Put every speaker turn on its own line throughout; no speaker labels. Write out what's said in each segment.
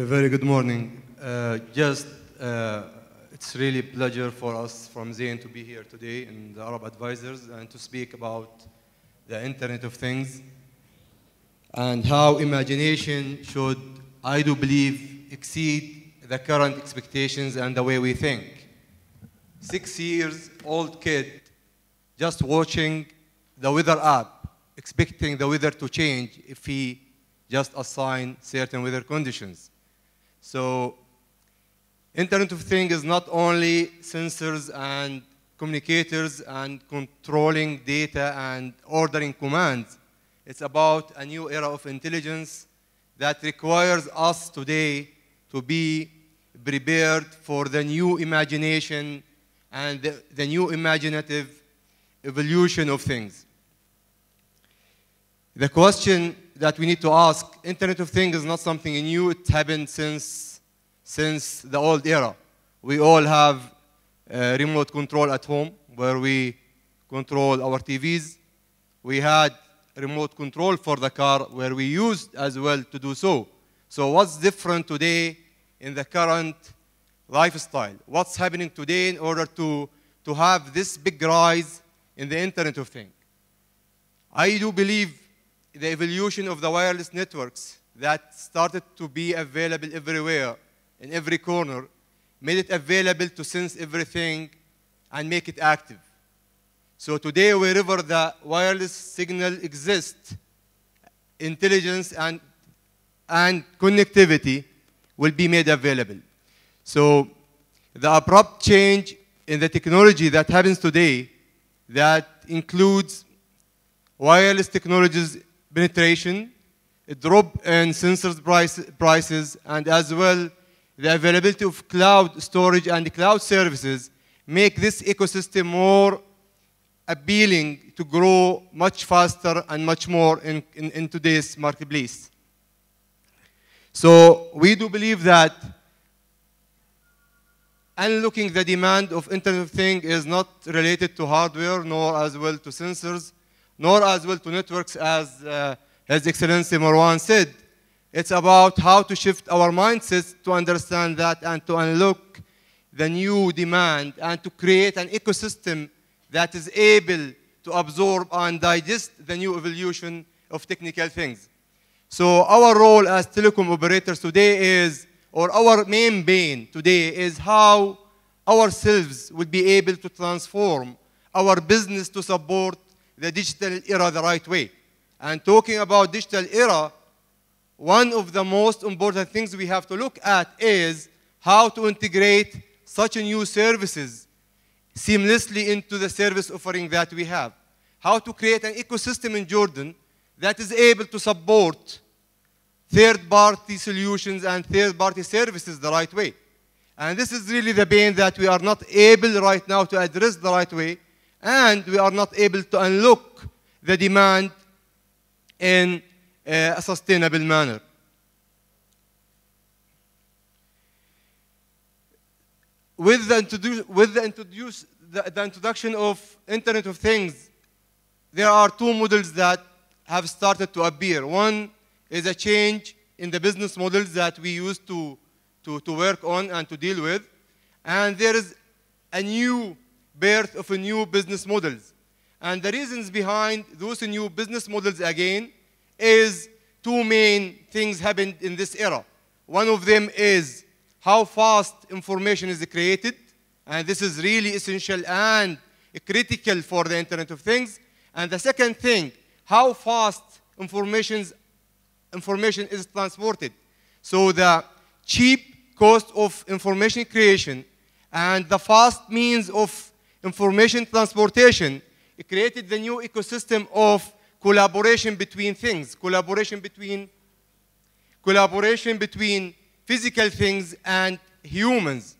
very good morning. Uh, just, uh, it's really a pleasure for us from Zain to be here today in the Arab Advisors and to speak about the Internet of Things and how imagination should, I do believe, exceed the current expectations and the way we think. Six years old kid just watching the weather app, expecting the weather to change if he just assign certain weather conditions so Internet of Things is not only sensors and communicators and controlling data and ordering commands. It's about a new era of intelligence that requires us today to be prepared for the new imagination and the, the new imaginative evolution of things. The question that we need to ask. Internet of Things is not something new. It happened since, since the old era. We all have uh, remote control at home where we control our TVs. We had remote control for the car where we used as well to do so. So what's different today in the current lifestyle? What's happening today in order to, to have this big rise in the Internet of Things? I do believe the evolution of the wireless networks that started to be available everywhere, in every corner, made it available to sense everything and make it active. So today, wherever the wireless signal exists, intelligence and, and connectivity will be made available. So the abrupt change in the technology that happens today that includes wireless technologies penetration, a drop in sensors price, prices, and as well the availability of cloud storage and cloud services make this ecosystem more appealing to grow much faster and much more in, in, in today's marketplace. So we do believe that unlocking the demand of Internet of Things is not related to hardware nor as well to sensors, nor as well to networks as uh, His Excellency Marwan said. It's about how to shift our mindsets to understand that and to unlock the new demand and to create an ecosystem that is able to absorb and digest the new evolution of technical things. So our role as telecom operators today is, or our main pain today is how ourselves would be able to transform our business to support the digital era the right way. And talking about digital era, one of the most important things we have to look at is how to integrate such new services seamlessly into the service offering that we have. How to create an ecosystem in Jordan that is able to support third-party solutions and third-party services the right way. And this is really the pain that we are not able right now to address the right way and we are not able to unlock the demand in a sustainable manner. With the, with the, introduce the, the introduction of Internet of Things, there are two models that have started to appear. One is a change in the business models that we used to, to, to work on and to deal with. And there is a new birth of new business models. And the reasons behind those new business models again is two main things happened in this era. One of them is how fast information is created, and this is really essential and critical for the Internet of Things. And the second thing, how fast information is transported. So the cheap cost of information creation and the fast means of information transportation, it created the new ecosystem of collaboration between things, collaboration between, collaboration between physical things and humans.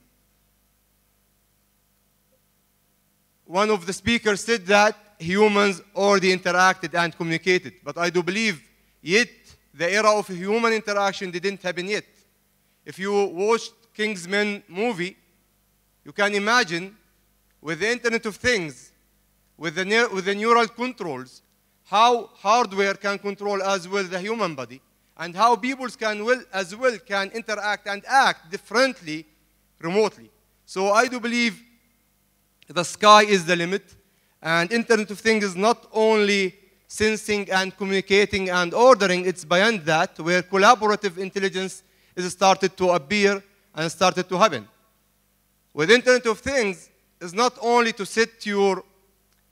One of the speakers said that humans already interacted and communicated, but I do believe yet the era of human interaction didn't happen yet. If you watched Kingsman movie, you can imagine with the Internet of Things, with the, with the neural controls, how hardware can control as well the human body, and how people can as well can interact and act differently remotely. So I do believe the sky is the limit, and Internet of Things is not only sensing and communicating and ordering, it's beyond that, where collaborative intelligence is started to appear and started to happen. With Internet of Things, is not only to set your,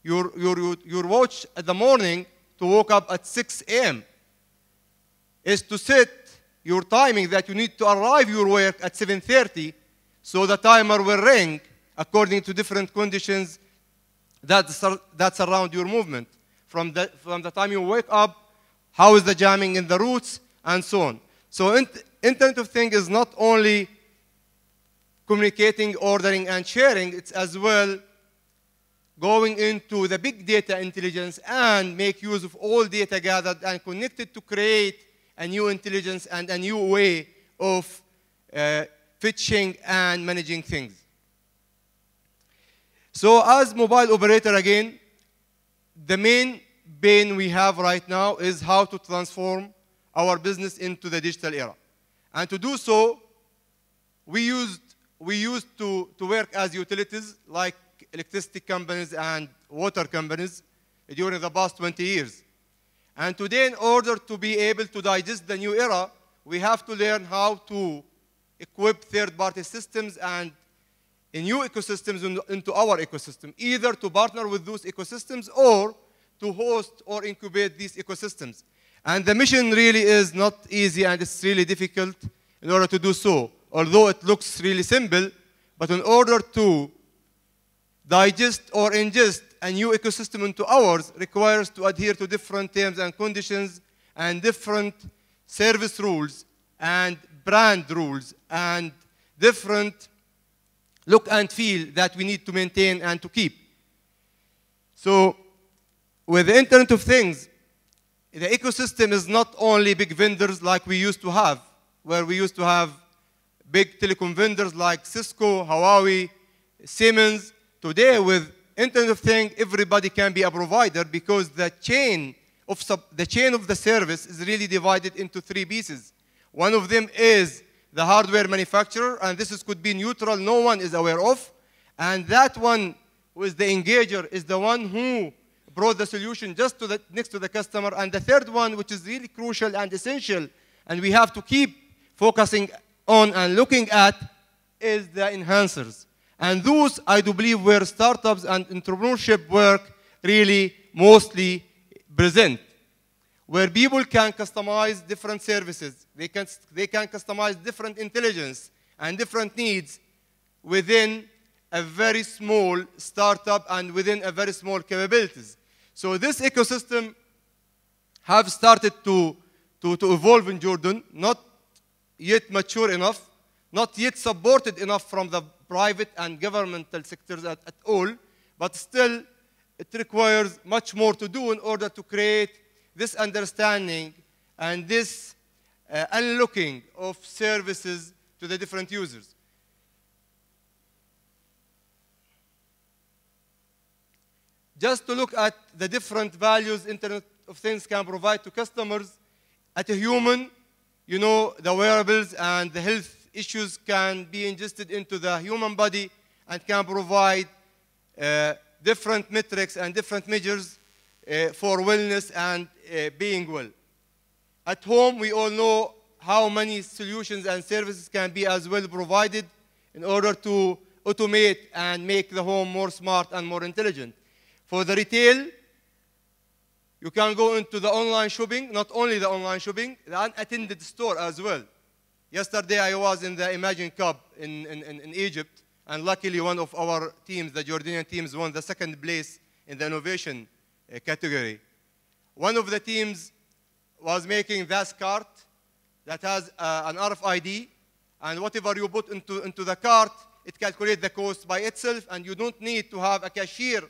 your, your, your watch at the morning to wake up at 6 a.m. is to set your timing that you need to arrive your work at 7.30 so the timer will ring according to different conditions that, sur- that surround your movement. From the, from the time you wake up, how is the jamming in the routes, and so on. So Internet of Things is not only communicating, ordering, and sharing. It's as well going into the big data intelligence and make use of all data gathered and connected to create a new intelligence and a new way of uh, fetching and managing things. So as mobile operator again, the main pain we have right now is how to transform our business into the digital era. And to do so, we used we used to, to work as utilities like electricity companies and water companies during the past 20 years. And today, in order to be able to digest the new era, we have to learn how to equip third-party systems and new ecosystems into our ecosystem, either to partner with those ecosystems or to host or incubate these ecosystems. And the mission really is not easy and it's really difficult in order to do so although it looks really simple, but in order to digest or ingest a new ecosystem into ours requires to adhere to different terms and conditions and different service rules and brand rules and different look and feel that we need to maintain and to keep. So with the Internet of Things, the ecosystem is not only big vendors like we used to have, where we used to have big telecom vendors like Cisco, Huawei, Siemens. Today with Internet of Things, everybody can be a provider because the chain of sub, the chain of the service is really divided into three pieces. One of them is the hardware manufacturer, and this is, could be neutral, no one is aware of. And that one who is the engager is the one who brought the solution just to the, next to the customer. And the third one, which is really crucial and essential, and we have to keep focusing on and looking at is the enhancers. And those, I do believe, where startups and entrepreneurship work really mostly present, where people can customize different services. They can, they can customize different intelligence and different needs within a very small startup and within a very small capabilities. So this ecosystem have started to, to, to evolve in Jordan, not yet mature enough, not yet supported enough from the private and governmental sectors at, at all, but still it requires much more to do in order to create this understanding and this uh, unlocking of services to the different users. Just to look at the different values Internet of Things can provide to customers at a human you know, the wearables and the health issues can be ingested into the human body and can provide uh, different metrics and different measures uh, for wellness and uh, being well. At home, we all know how many solutions and services can be as well provided in order to automate and make the home more smart and more intelligent. For the retail, you can go into the online shopping, not only the online shopping, the unattended store as well. Yesterday I was in the Imagine Cup in, in, in, Egypt, and luckily one of our teams, the Jordanian teams, won the second place in the innovation uh, category. One of the teams was making this cart that has uh, an RFID, and whatever you put into, into the cart, it calculates the cost by itself, and you don't need to have a cashier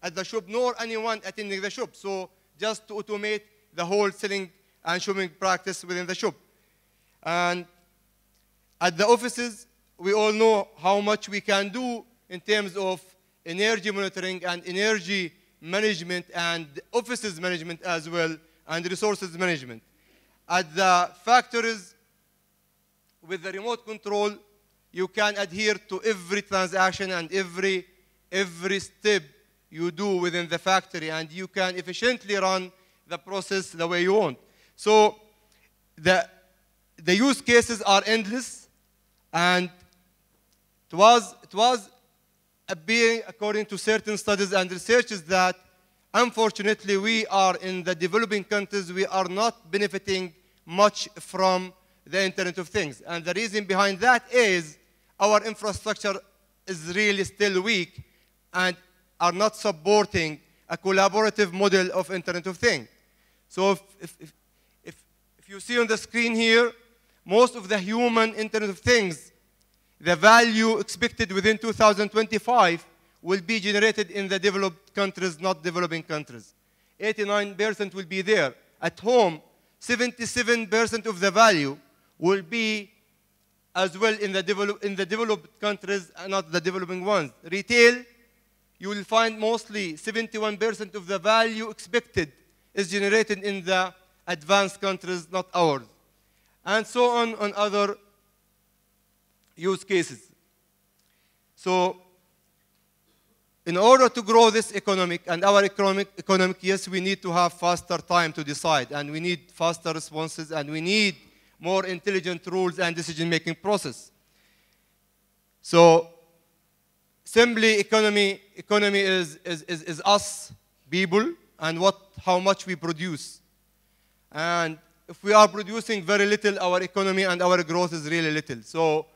at the shop nor anyone attending the shop. So just to automate the whole selling and shopping practice within the shop. And at the offices, we all know how much we can do in terms of energy monitoring and energy management and offices management as well and resources management. At the factories, with the remote control, you can adhere to every transaction and every, every step you do within the factory and you can efficiently run the process the way you want. So the, the use cases are endless and it was, it was being according to certain studies and researches that unfortunately we are in the developing countries, we are not benefiting much from the Internet of Things. And the reason behind that is our infrastructure is really still weak and are not supporting a collaborative model of Internet of Things. So if, if, if, if you see on the screen here, most of the human Internet of Things, the value expected within 2025 will be generated in the developed countries, not developing countries. 89% will be there. At home, 77% of the value will be as well in the, in the developed countries, not the developing ones. Retail, you will find mostly 71% of the value expected is generated in the advanced countries, not ours. And so on on other use cases. So in order to grow this economic and our economic, economic, yes, we need to have faster time to decide and we need faster responses and we need more intelligent rules and decision-making process. So Simply economy, economy is, is, is, is us, people, and what, how much we produce. And if we are producing very little, our economy and our growth is really little. So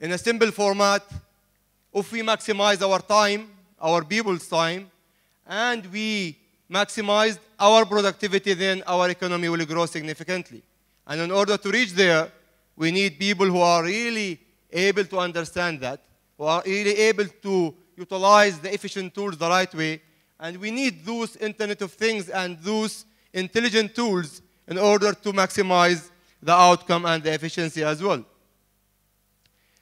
in a simple format, if we maximize our time, our people's time, and we maximize our productivity, then our economy will grow significantly. And in order to reach there, we need people who are really able to understand that are really able to utilize the efficient tools the right way. And we need those Internet of Things and those intelligent tools in order to maximize the outcome and the efficiency as well.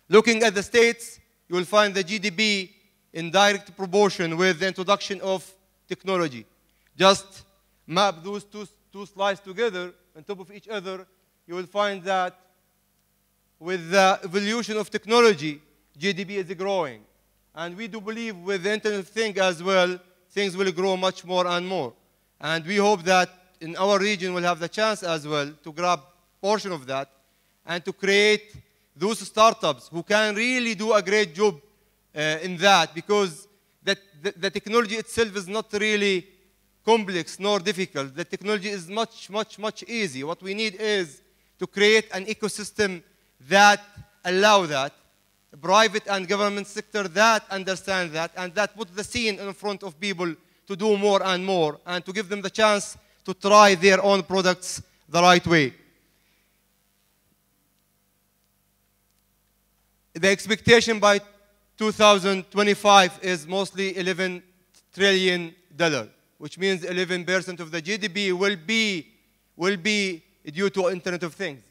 Looking at the states, you will find the GDP in direct proportion with the introduction of technology. Just map those two, two slides together on top of each other, you will find that with the evolution of technology, GDP is growing. And we do believe with the Internet of Things as well, things will grow much more and more. And we hope that in our region we'll have the chance as well to grab portion of that and to create those startups who can really do a great job uh, in that because that, the, the technology itself is not really complex nor difficult. The technology is much, much, much easy. What we need is to create an ecosystem that allow that private and government sector that understand that and that put the scene in front of people to do more and more and to give them the chance to try their own products the right way. The expectation by 2025 is mostly 11 trillion dollar, which means 11% of the GDP will be will be due to Internet of Things.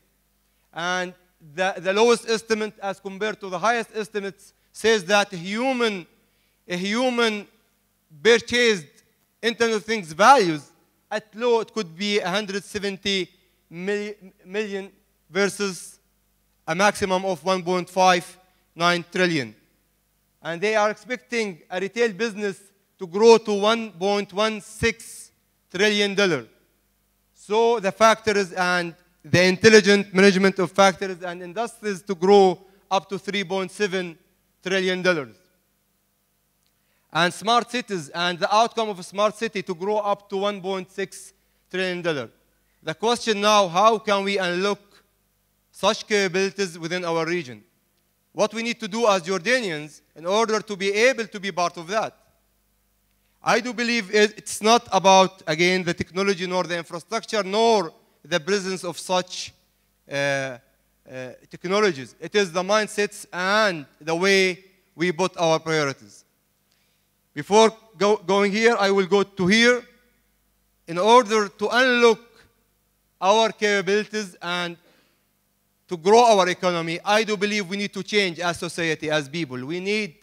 And the, the lowest estimate as compared to the highest estimates, says that human, a human purchased internal of Things values at low it could be 170 million versus a maximum of 1.59 trillion. And they are expecting a retail business to grow to 1.16 trillion dollar. So the factors and the intelligent management of factories and industries to grow up to $3.7 trillion. And smart cities and the outcome of a smart city to grow up to $1.6 trillion. The question now, how can we unlock such capabilities within our region? What we need to do as Jordanians in order to be able to be part of that? I do believe it's not about, again, the technology nor the infrastructure nor the presence of such uh, uh, technologies. It is the mindsets and the way we put our priorities. Before go, going here, I will go to here in order to unlock our capabilities and to grow our economy. I do believe we need to change as society, as people. We need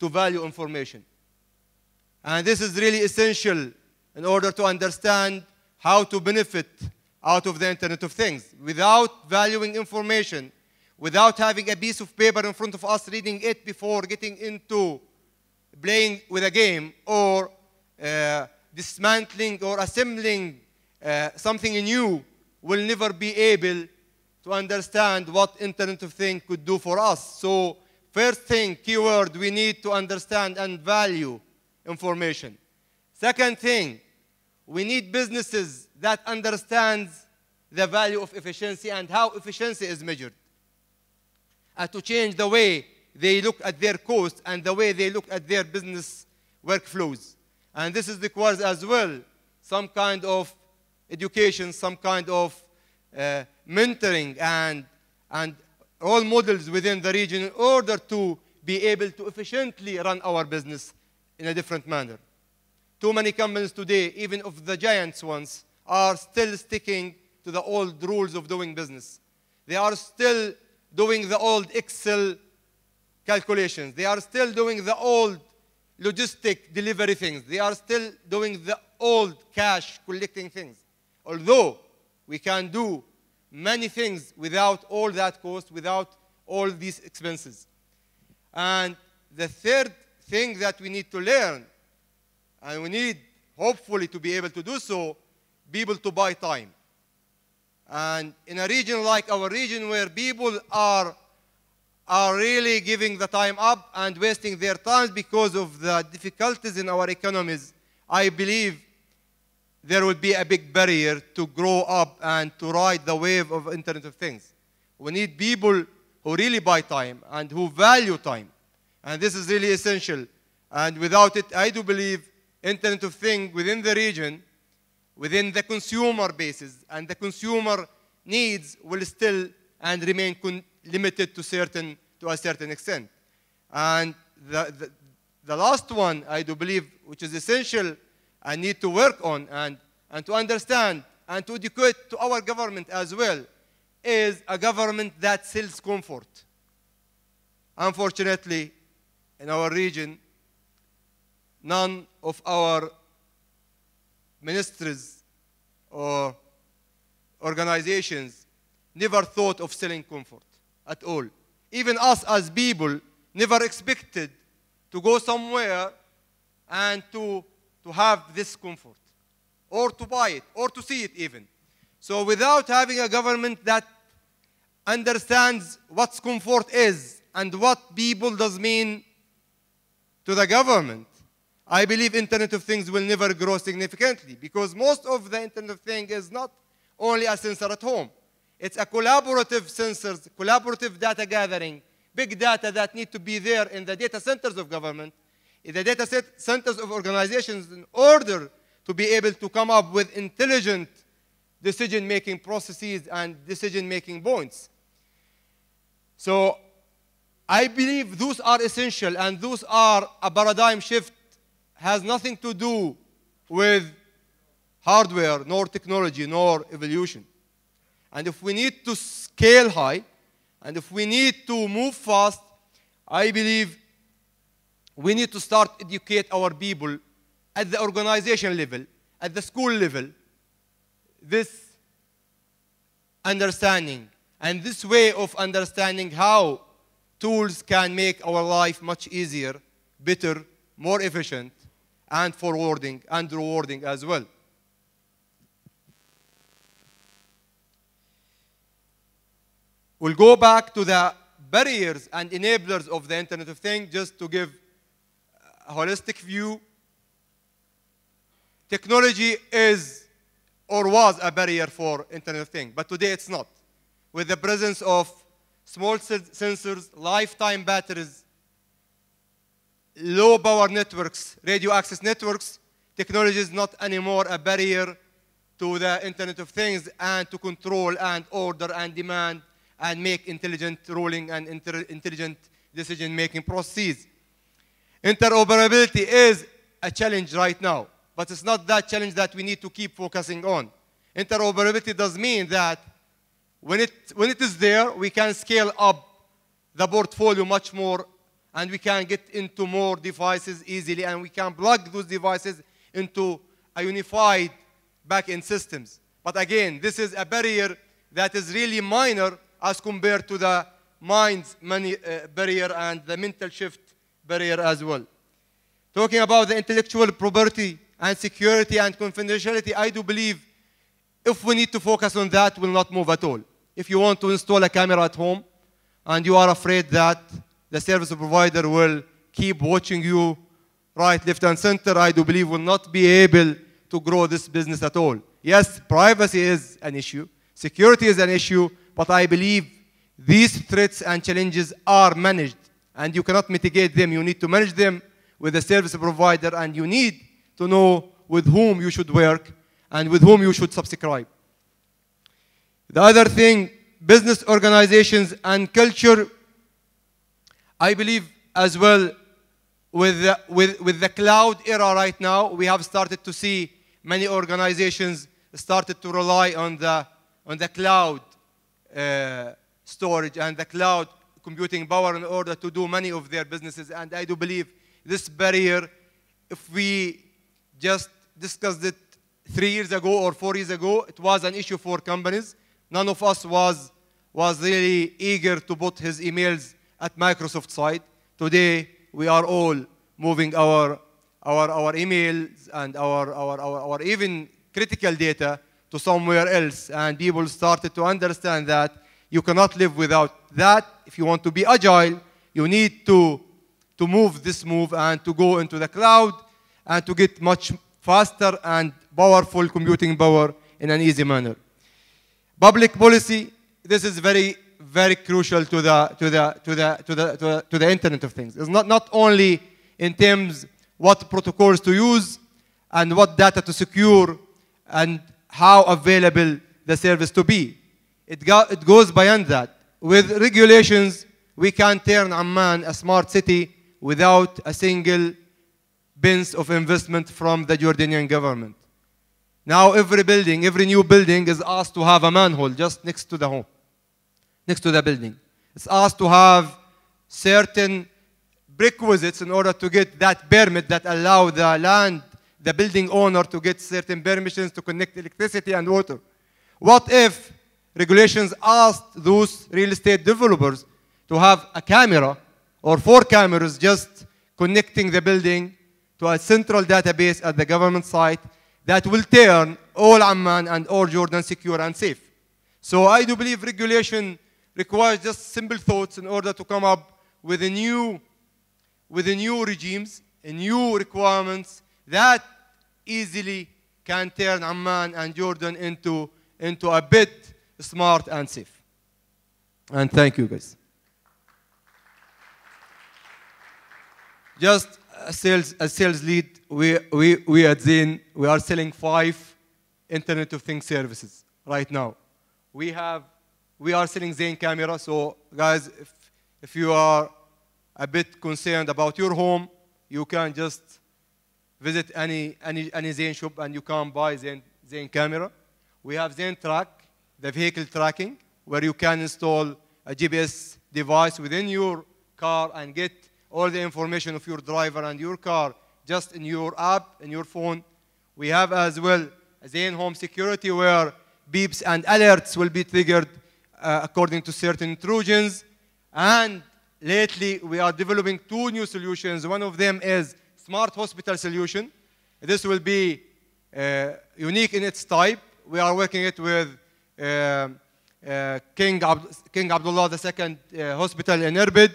to value information. And this is really essential in order to understand how to benefit out of the Internet of Things without valuing information, without having a piece of paper in front of us, reading it before getting into playing with a game or uh, dismantling or assembling uh, something new will never be able to understand what Internet of Things could do for us. So first thing, keyword, we need to understand and value information. Second thing, we need businesses that understands the value of efficiency and how efficiency is measured. Uh, to change the way they look at their costs and the way they look at their business workflows. And this is requires as well some kind of education, some kind of uh, mentoring and, and all models within the region in order to be able to efficiently run our business in a different manner. Too many companies today, even of the giants ones, are still sticking to the old rules of doing business. They are still doing the old Excel calculations. They are still doing the old logistic delivery things. They are still doing the old cash collecting things. Although we can do many things without all that cost, without all these expenses. And the third thing that we need to learn, and we need hopefully to be able to do so, people to buy time. And in a region like our region where people are, are really giving the time up and wasting their time because of the difficulties in our economies, I believe there will be a big barrier to grow up and to ride the wave of Internet of Things. We need people who really buy time and who value time. And this is really essential. And without it, I do believe Internet of Things within the region within the consumer bases, and the consumer needs will still and remain limited to, certain, to a certain extent. And the, the, the last one, I do believe, which is essential, I need to work on and, and to understand and to educate to our government as well, is a government that sells comfort. Unfortunately, in our region, none of our ministries or organizations never thought of selling comfort at all. Even us as people never expected to go somewhere and to, to have this comfort or to buy it or to see it even. So without having a government that understands what comfort is and what people does mean to the government, I believe Internet of Things will never grow significantly because most of the Internet of Things is not only a sensor at home. It's a collaborative sensors, collaborative data gathering, big data that need to be there in the data centers of government, in the data centers of organizations in order to be able to come up with intelligent decision-making processes and decision-making points. So I believe those are essential and those are a paradigm shift has nothing to do with hardware, nor technology, nor evolution. And if we need to scale high, and if we need to move fast, I believe we need to start educate our people at the organization level, at the school level, this understanding and this way of understanding how tools can make our life much easier, better, more efficient, and forwarding and rewarding as well. We'll go back to the barriers and enablers of the Internet of Things just to give a holistic view. Technology is or was a barrier for Internet of Things, but today it's not. With the presence of small sensors, lifetime batteries, low power networks, radio access networks, technology is not anymore a barrier to the Internet of Things and to control and order and demand and make intelligent ruling and intelligent decision-making processes. Interoperability is a challenge right now, but it's not that challenge that we need to keep focusing on. Interoperability does mean that when it, when it is there, we can scale up the portfolio much more and we can get into more devices easily and we can plug those devices into a unified back-end systems. But again, this is a barrier that is really minor as compared to the mind's money, uh, barrier and the mental shift barrier as well. Talking about the intellectual property and security and confidentiality, I do believe if we need to focus on that, we'll not move at all. If you want to install a camera at home and you are afraid that the service provider will keep watching you right, left, and center, I do believe will not be able to grow this business at all. Yes, privacy is an issue, security is an issue, but I believe these threats and challenges are managed, and you cannot mitigate them. You need to manage them with a service provider, and you need to know with whom you should work and with whom you should subscribe. The other thing, business organizations and culture I believe as well with the, with, with the cloud era right now, we have started to see many organizations started to rely on the, on the cloud uh, storage and the cloud computing power in order to do many of their businesses. And I do believe this barrier, if we just discussed it three years ago or four years ago, it was an issue for companies. None of us was, was really eager to put his emails at Microsoft side. Today, we are all moving our, our, our emails and our, our, our, our even critical data to somewhere else. And people started to understand that you cannot live without that. If you want to be agile, you need to, to move this move and to go into the cloud and to get much faster and powerful computing power in an easy manner. Public policy, this is very very crucial to the, to the, to the, to the, to the, to the Internet of Things. It's not, not only in terms what protocols to use and what data to secure and how available the service to be. It, go, it goes beyond that. With regulations, we can turn Amman a smart city without a single bins of investment from the Jordanian government. Now every building, every new building is asked to have a manhole just next to the home next to the building. It's asked to have certain prerequisites in order to get that permit that allow the land, the building owner to get certain permissions to connect electricity and water. What if regulations asked those real estate developers to have a camera or four cameras just connecting the building to a central database at the government site that will turn all Amman and all Jordan secure and safe. So I do believe regulation requires just simple thoughts in order to come up with a new, with a new regimes, a new requirements that easily can turn Amman and Jordan into, into a bit smart and safe. And thank you guys. Just a sales, a sales lead, we, we, we at Zen, we are selling five Internet of Things services right now. We have we are selling Zen camera. So guys, if, if you are a bit concerned about your home, you can just visit any, any, any Zen shop and you can buy Zen, Zen camera. We have Zen track, the vehicle tracking, where you can install a GPS device within your car and get all the information of your driver and your car just in your app, in your phone. We have as well Zen home security where beeps and alerts will be triggered uh, according to certain intrusions. And lately, we are developing two new solutions. One of them is smart hospital solution. This will be uh, unique in its type. We are working it with uh, uh King, Ab King Abdullah II uh, Hospital in Erbil,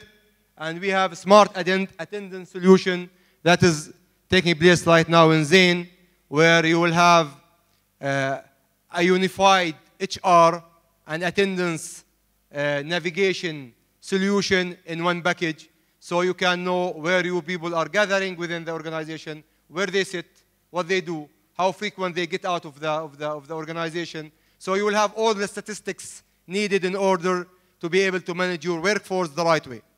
and we have smart attend attendance solution that is taking place right now in Zain, where you will have uh, a unified HR and attendance uh, navigation solution in one package so you can know where your people are gathering within the organization, where they sit, what they do, how frequent they get out of the, of the, of the organization. So you will have all the statistics needed in order to be able to manage your workforce the right way.